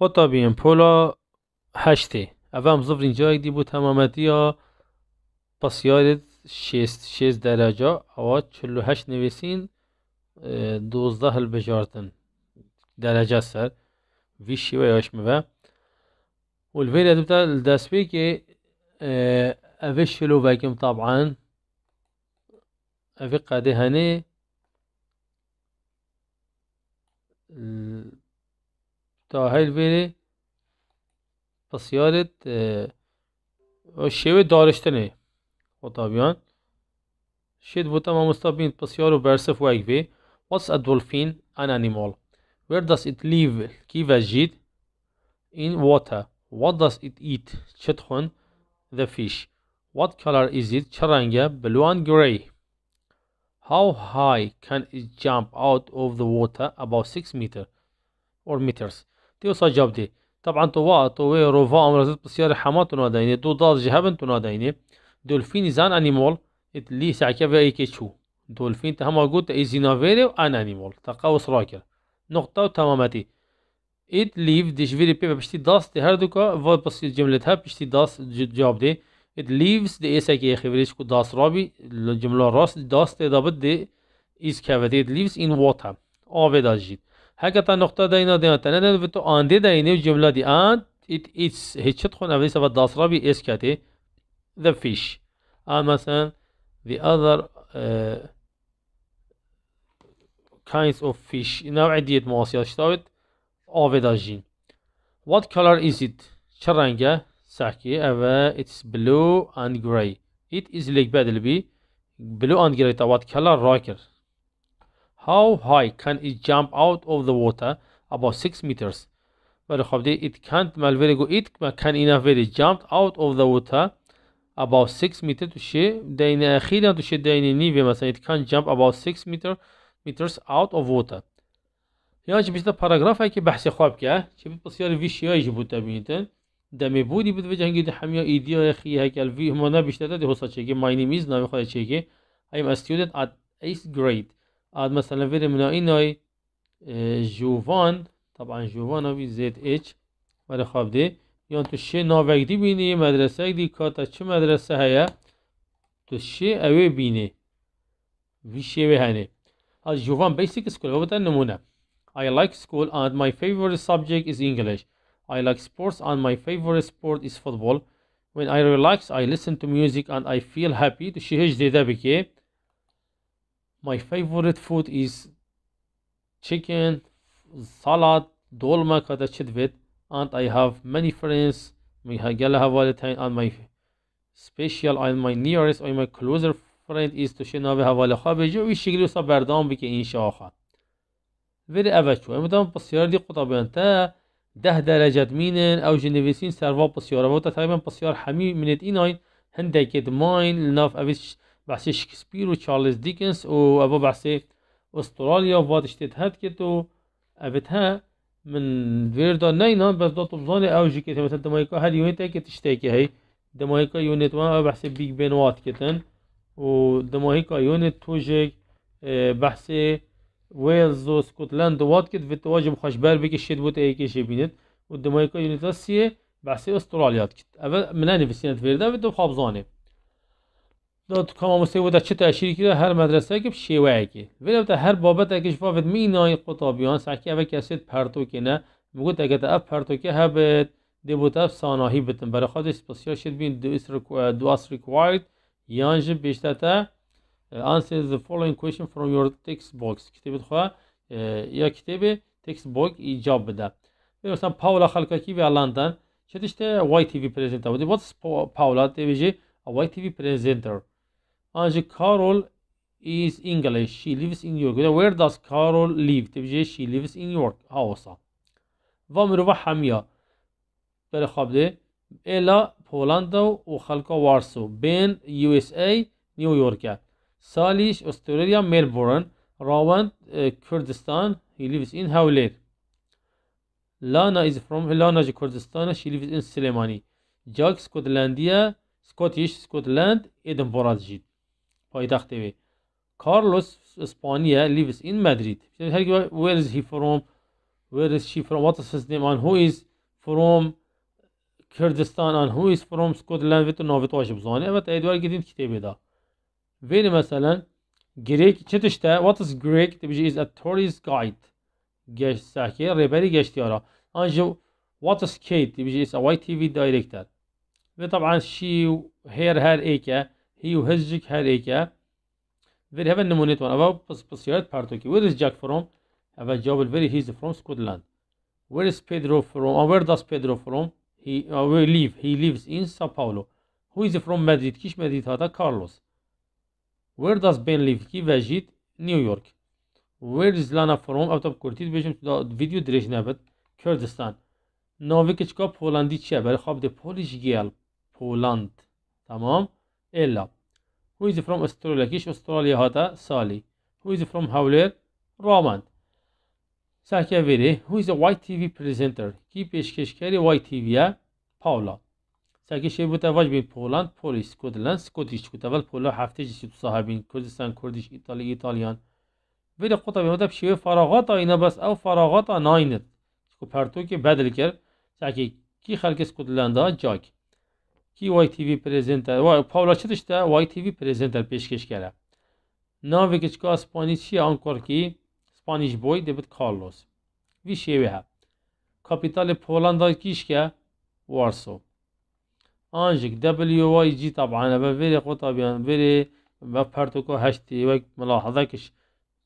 قطب پولا هشته اوه هم زفر اینجا دی بود تمامتی ها پس یادت شیست شیست درجه اوه چلو هشت نویسین دوزده هل بجارتن درجه سر وی شیوه یاش موه و دست بی الداسبيكي افيش شلو باكم طبعا افي قده هنه dahil پسیارت شیوه دارشتنه خطابیان شید بوتا ما مستبین پسیارو برسف و ایگوی What's a dolphin? An animal. Where does it live? کی وجید? In water. What does it eat? چتخون The fish. What color is it? Charanga Blue and gray. How high can it jump out of the water? About 6 meter or meters. توسا جاب دي طبعا طواء طوي روفا امرزت بسيار حمات تناديني دو داز جهبن تناديني دولفين زان انيمول اتلي سعكا اي كيتشو دولفين تهما غوت اي زينافير ان انيمول تقوس راكر نقطة تمامتي ات ليف ديش فيري بيبا بشتي داس تي هر دوكا و بس جملتها بشتي داس جواب دي ات ليفز دي اس كي خبريش كو داس رابي الجملة راس داس تي دابت دي ايس كافاتي ات ليفز ان واتا او ودا جيت هكذا نقطة دينا دينا تنا دينا بتو آن دي دينا جملة دي آن it eats هيتشت خون سبا بداس بي إس كاتي the fish آن مثلا the other uh, kinds of fish نوع ديت مواصية شتاوت جين what color is it شرنجة ساكي أفا it's blue and gray it is like بدل بي blue and gray تا what color rocker How high can it jump out of the water? About 6 meters. ولی خب دیگه it can't malveri go it can enough very jumped out of the water about 6 meter تو شه دین اخیرا تو شه دین نیوه مثلا it can jump about 6 meter meters out of water یا چه بیشتر پاراگراف هایی که بحث خواب که چه بیت بسیار ویشی هایی بود تبینیتن دمی بودی بود وجه هنگید همیا ایدی های خیه هایی که الوی همانا بیشتر ده حسا چگه my name is نامی خواهد چگه I am a student at 8th grade عاد مثلا فيري من ايناي جوفان طبعا جوفانا في زد اتش مرة خواب دي يان تو شي ناوك دي بيني مدرسة دي كاتا چه مدرسة هيا تو شي اوه بيني في شي بهاني از جوفان basic school وبتا نمونة I like school and my favorite subject is English. I like sports and my favorite sport is football. When I relax I listen to music and I feel happy. تو شي هج دي ده بكي My favorite food is chicken, salad, dolma kada chidvet and I have many friends. we have gala havalatain and my special and my nearest and my closer friend is to shina شنابه حواله خواه به جوی شکلی وسا بردام بی که این شاخه ولی اوچو امتان بسیار دی قطبیان تا ده درجة مينن او جنيفيسين سروا بسيارة وتا تقريبا بسيار حميم من اين هندك ماين لناف اوش بحثی شکسپیر و چارلز دیکنز و ابا بحثی استراليا وفات شتيت هاد كيتو ابتها من فيردا نينا بس دوت تو او اوجی که مثلا دمایکا هر یونیت دمايكا هاد يونيتا كتشتاكي هي دمايكا يونيت وان بحسب بیگ بين وات كتن و دمايكا يونيت توجيك اه، بحسي ویلز و سكوتلاند وات كت في التواجب خش بال بك الشيد بوت اي كي شبينت و دمایکا یونیت دمايكا يونيت اسيه بحسي استراليا كت من انا ویردا سنة تو بدو خابزاني داد کام و بود چه تأشیری که هر مدرسه که شیوه که ولی تا هر بابت که شفافت می نای قطابیان سکی اوه کسید پرتو که نه میگوید اگه تا اف پرتو که هبت دی اف ساناهی بتن برای خود اسپسیال شد بین دو اس دو اس ریکوایرد یانج بیشتر تا answer the following question from your text box کتاب خواه یا کتاب تکست باگ ایجاب بده مثلا پاولا خلکاکی به لندن چه دیشته وای تی وی پریزنتر بود بود پاولا جی وای تی وی پریزنتر Ancak Carol is English. She lives in York. Where does Carol live? Tabii ki she lives in York. Hausa. و مروح حمية بالخبدة إلى بولندا وخلق وارسو بين يو اس اي نيويورك ساليش استراليا ميلبورن راوند كردستان he lives in هاولير لانا is from لانا جي كردستان she lives in سليماني جاك سكوتلانديا. سكوتيش سكوتلاند ادنبورا جيت پایتخت وی کارلوس اسپانیا لیوز این مادرید هر where is he from where is she from what is his name and who is from Kurdistan and who is from Scotland ve Navitoş buzanı evet Edward gidin kitabı da ve mesela Greek çetişte what is Greek demiş şey is a tourist guide geç sakin rehberi geçti ara ancak what is Kate demiş şey is a YTV director ve tabi she her her eke he yuhajjik headache very have a nominate one about specific part okay where is jack from have a job very he's from scotland where is pedro from uh, where does pedro from he uh, where live he lives in sao paulo who is from madrid kish madrid hata carlos where does ben live ki vajid new york where is lana from out of kurtit vejim video direş nebet Kurdistan. ناوی که چکا پولندی چیه برای خواب ده پولیش گیل پولند تمام الا Who is from Australia? Kish Australia هذا سالي. Who is from Havler? Roman. Sakaveri. Who is a white TV presenter? Ki peşkeşkeri white TV'ye? Paula. سرکشی متوج بین پولند پولیس سکوتلند سکوتیش کوتول پولا هفته جسی تو صاحبین کردستان کردیش ایتالی ایتالیان ولی قطع به مدب شیوه فراغات اینا بس او فراغات نایند کو پرتو که بدل کرد سرکی کی خلک سکوتلند جاک ki YTV prezenter پاولچه داشته YTV prezenter پیشکش کرده ناوی که چکا سپانیشی آن کار کی سپانیش بوی دبت کارلوس وی شیوه ها کپیتال پولاندا کیش که وارسو آنجک دبلیو جی طبعا و ویری قطبیان ویری و پرتوکو هشتی و ملاحظه کش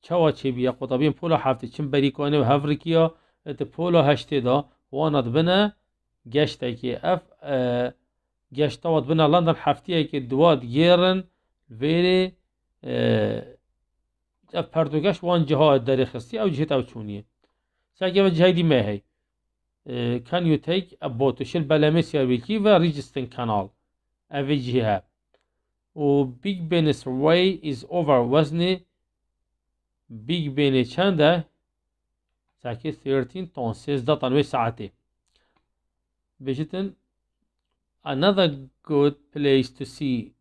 چوا چی بیا قطبیان پولا هفته چن بری کنه و هفرکیا ات پولا هشتی دا وانت بنا گشته که اف اه گشتوات بنا لندن حفتیه که دواد گیرن ویره اه پردوگش وان جهاد داری دریخستی او جهت او چونیه ساگه و جهه دی مهی کن یو تیک اباتوشل بلمیس یا بیکی و ریجستن کنال او جهه و بیگ بینس وی از اوور وزنی بیگ بینه چنده ساکه 13 تان 13 تان ساعته بجتن another good place to see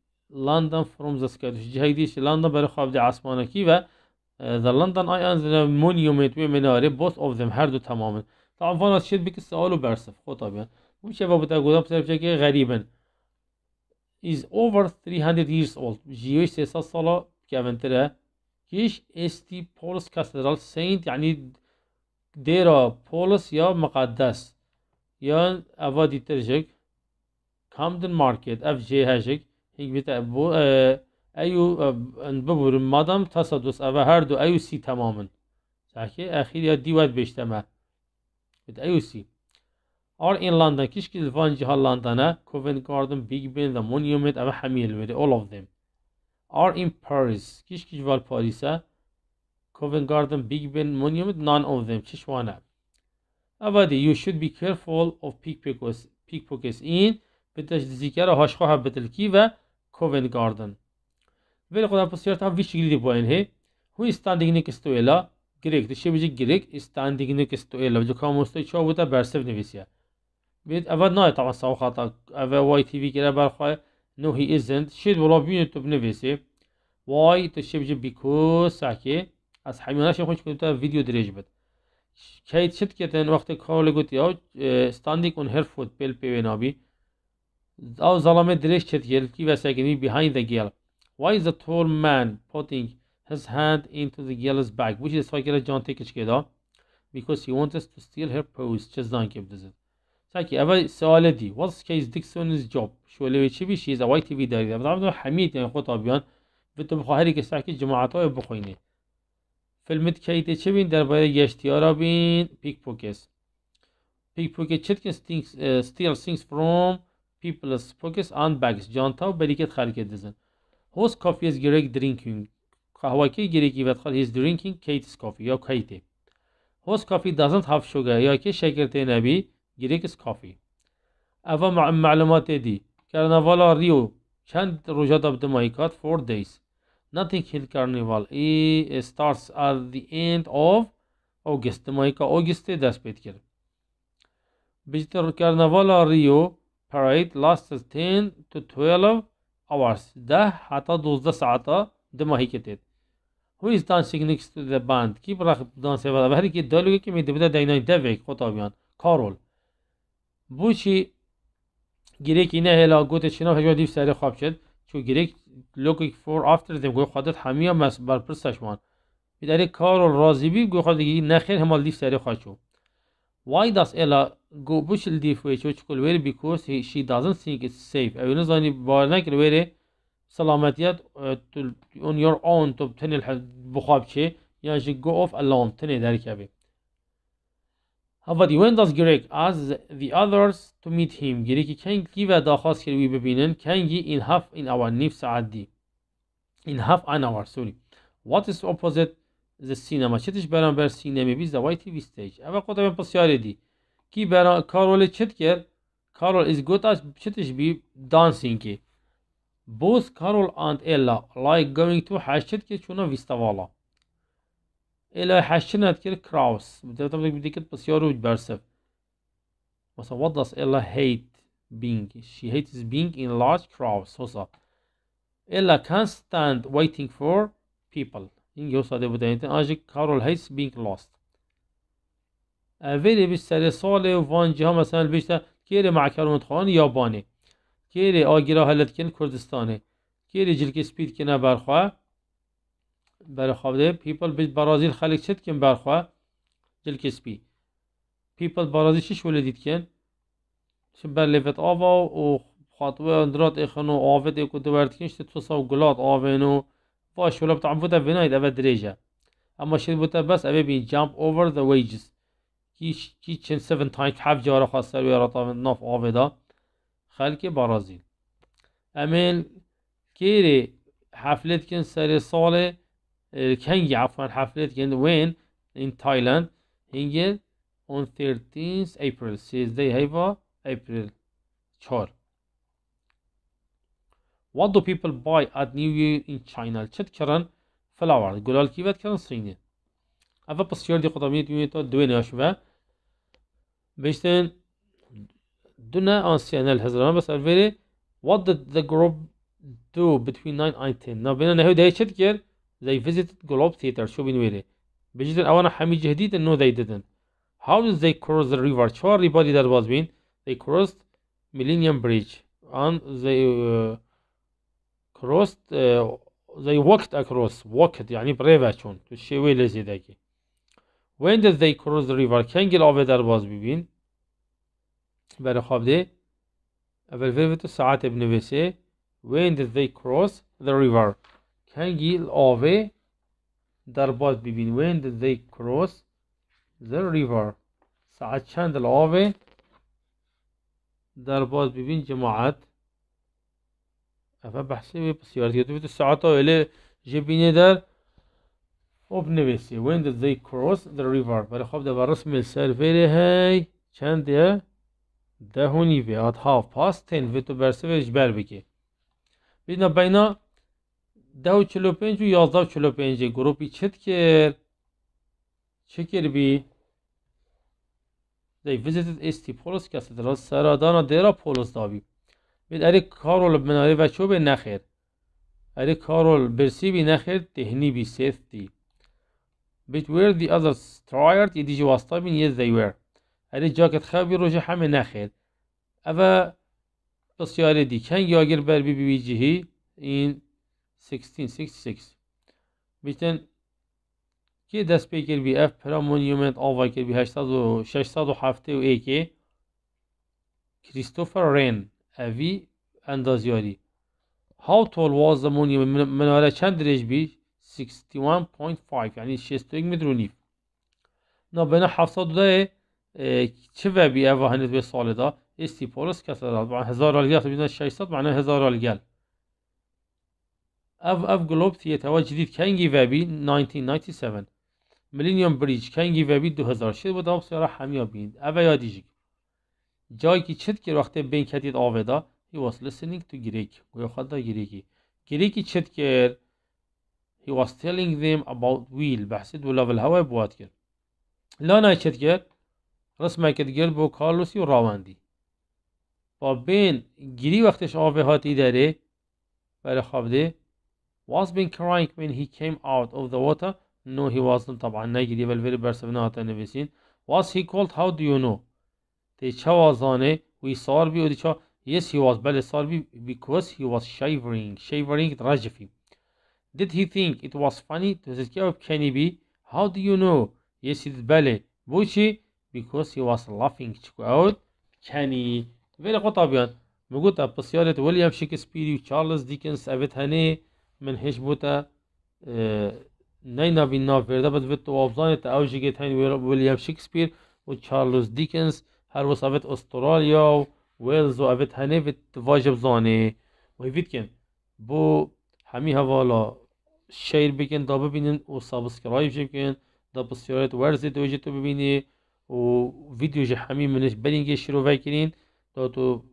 London from the sky تشجي هيديش لندن بري خواب دي عسمانه كيفا ذا لندن اي اند ذا مونيومنت ومناري بوث اوف ذم هردو تماما طبعا فانا شد بك السؤال وبرسف خو طبيعا ومش بابا تقولها بشكل غريبا is over 300 years old جيوش سيسا صلاة كافنترا كيش استي بولس كاثدرال سينت يعني ديرا بولس يا مقدس يا افا ديترجك Camden Market ev jê hejek hêk bîte e, bo ew biburin madam tasadus ev her du ew sî temam in Sehkê exîriya dîwet bêşte Bit ew sî Ar in London kişkî li van ciha London'a Covent Garden, Big Ben ve Monument ev hemî veri all of them. Ar in Paris kişkî civar Paris'e Covent Garden, Big Ben, Monument none of them çişwane. Evadî you should be careful of pickpockets, pickpockets in بتجزیکر هاشخا هم بتلکی و کوون گاردن ولی خدا پسیارت هم ویش گلی بوین هی هو استاندینگ نکستویلا گریک دشه بیجی گریک استاندینگ نکستویلا جو کاموستای چا بوده برسف نویسیه بيت أفاد ناي طبعا صاو خطأ أفا واي تي في كلا بالخا نو هي إزنت شيد ولا بيون تو بنفسي واي تشيب جيب بيكو ساكي أصحابي أنا شيخ كنت فيديو دريج بد شايد شد كتن وقت كاولي قلت اه، ياو ستانديك اون هيرفود بيل بي نابي او ظلمه درش چت گلکی و سگنی بیهایند ده گل why is the tall man putting his hand into the girl's bag which is why گل جان تکش کدا because he wants to steal her post چه زان که بدزد ساکی اول سوال دی what's case Dixon's job شوله چی بیشی از اوائی تیوی داری دارد اما حمید یعنی خود آبیان به تو بخواه هری که جماعت بخوینه فلمت که ایده چه بین در گشتی ها را بین پیک پوکس پیک پوکس چه که سینگز people's focus on bags جانتا و بريكت خلق دزن هوس coffee is Greek drinking قهوكي Greek يبدخل he is drinking Kate's coffee يا كيتي هوس coffee doesn't have sugar يا كي شكر تنبي Greek's coffee أفا مع معلومات دي كرنفالا ريو چند روجا دبدمایی کرد 4 days Nothing Hill Carnival it starts at the end of August دمایی که August دست پید کرد بیشتر کرنوال ریو parade lasts 10 to 12 hours. The hatta 12 saate demek hareket Who is dancing next to the band? Kim rakip dans ediyor? Her iki dolu ki mi de daynan devek kotabiyan. Carol, Bu şey gerek yine hela gote şina hacı div seri xab şed. Çu gerek looking for after them goy xadet hamiya mas bar pirsaşman. Bir deri Karol razibi goy xadet nexir hemal div seri xaçu. Why does Ella go push الديف way which تقول where because he, she doesn't think it's safe أو نظني بارناك الويري سلامتيات on your own تبتني الحد بخاب شيء يعني she go off alone تني ذلك أبي هفدي when does Greg ask the others to meet him Greg can كان كيف داخل here ببينن be in can half in our نفس عدي in half an hour sorry what is opposite the cinema چتش برانبر سینما بی زوای تیوی ستیج اما قدام بسیاری دی कि बहरा Carol Chitker, Carol is good at Chitishby dancing. Both Carol and Ella like going to Hashitke Chuna Vistavala. إلى حشنت كراوس بتبدأ بدي كنت بسيارة وبرسف مثلا what does Ella hate being she hates being in large crowds هوسا Ella can't stand waiting for people إن يوسا دي بدأ أجي Carol hates being lost اولی بیشتر سال وانجی ها مثلا بیشتر کیر معکر متخان یابانه کیر آگیرا حلت کن کردستانه کیر جلک سپید کنه برخواه برخواه پیپل بیش برازیل خلق چد کن برخواه جلک سپی پیپل برازیل چش دید کن چه بر لفت آوا و خاطوه اندرات اخنو آفت اکو دورد شده توسا و گلات آوینو باش ولب تعمفوتا بناید اوه دریجه اما شد بوده بس اوه بین جامپ اوور the wages 7 تا 7 جاره خواستار و 9 آویدا خلک برازیل امیل کیری حفلت کن سر سال کنگی عفوا حفلت کن وین این تایلند هنگل 13 اپریل سیزده هیوا اپریل چار What do people buy at New Year in China? چت کرن فلاور گلال کیوت کرن سینه. اول پسیار دی قدمی دیوی تا دوی Beşten Duna ansiyonel hazırlama mesela veri What did the group do between 9 and 10 Now بينا نهو ده شتكر They visited Globe Theater شو بين ويري بجد أوانا حمي جهديد and no they didn't How did they cross the river شو everybody that was been They crossed Millennium Bridge and they uh, crossed uh, they walked across walked يعني بريفا شون الشيء ويلي زي داكي When did they cross the river? Hangi ilovalar baz bibin? The river Avval vervetu saat ibn vese. When did they cross the river? Hangi ilove darbaz bibin? When did they cross the river? Saat chand ilove darbaz bibin jamaat. Avval bahsi ve pasiyartiyatu the saat o ele jebine dar. خب نویسی when did they cross the river برای خب در رسم های چند چنده ده و نیوه at half past ten و تو و بر بکی بینا بینا ده و چلو پنج و یازده و چلو پنج گروپی چت کرد چه کرد بی they visited استی پولس کسی در سرادانا دیرا پولس داوی بید اری کارول بناری و چوب نخیر اری کارول برسی بی نخیر دهنی بی سیف دی But were the others tired? Did you was typing? Yes, they were. الجاكت خبير جحم ناخر. أبا بسیار دیکن یاگر بر بی بی جهی این 1666 بیتن که دست پیکر بی اف پرامون یومنت آوا کر بی 607 و ایکی کریستوفر رین اوی اندازیاری How tall was the monument? مناره چند درج بی؟ 61.5 یعنی 61 متر و نیم نابنا 72 چه وبی و هنوز به سال دا استی پولس هزار ریال تبین 600 معنی هزار گل اف اف توا جدید جدید و وبی 1997 میلینیوم بریج کانجی وبی 2000 شد و دام سیاره بیند او یا دیجیک جایی که چد که وقتی بین کدید آویدا he was listening to Greek گویا دا گریکی گریکی چد که he was telling them about wheel بحسد ولا بالهواء بواتكر نايشت يشتكر رسمه كتقل بو كارلوسي وراواندي فبين جري وقتش آوه هاتي داره بله خابده was been crying when he came out of the water no he wasn't طبعا نجري بل فيري بنا هاتا نبسين was he called how do you know تي چه وازانه وی صار بي و دی چه yes he was بل صار بي because he was shivering shivering رجفين Did he think it was funny to the scare Kenny B? How do you know? Yes, it's Bale. Bushi, because he was laughing. Check out Kenny. Very good, Abian. Mugota, Pasiolet, William Shakespeare, Charles Dickens, Avetane, Menheshbuta, uh, Nina Vina, Verdabat Vito of Zonet, Aujigetan, William Shakespeare, with Charles Dickens, Harvest Avet Australia, Wales, Avetane, with Vajab Zone, Vitkin. Bo. همی هوا شیر بکن دا ببینین و سابسکرایب بکن دا بسیارت ورزی دوجه تو ببینی و ویدیو جه همی منش برینگه شروع بکنین دا تو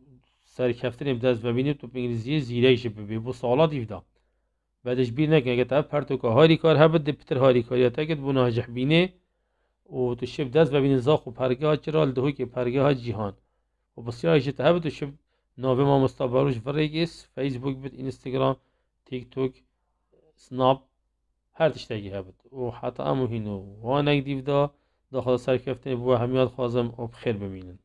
سرکفتن ابداز ببینی تو بانگلیزی زیره جه ببین بو سالاتی بدا بعدش بیر نکن اگه تب پرتو که هاری کار هبت دی پتر هاری کاری تا که بنا جه بینه و تو شب دست ببینی زاخ و پرگه ها چرا لدهو که پرگه ها جیهان و بسیار جه تهبت و شب نابه ما مستابروش فریگیس فیسبوک بد اینستاگرام تیک توک سناب هر تیشتگی بود و حتی امو هینو وانک دیو دا داخل سرکفته بو همیاد خوازم او بخیر ببینن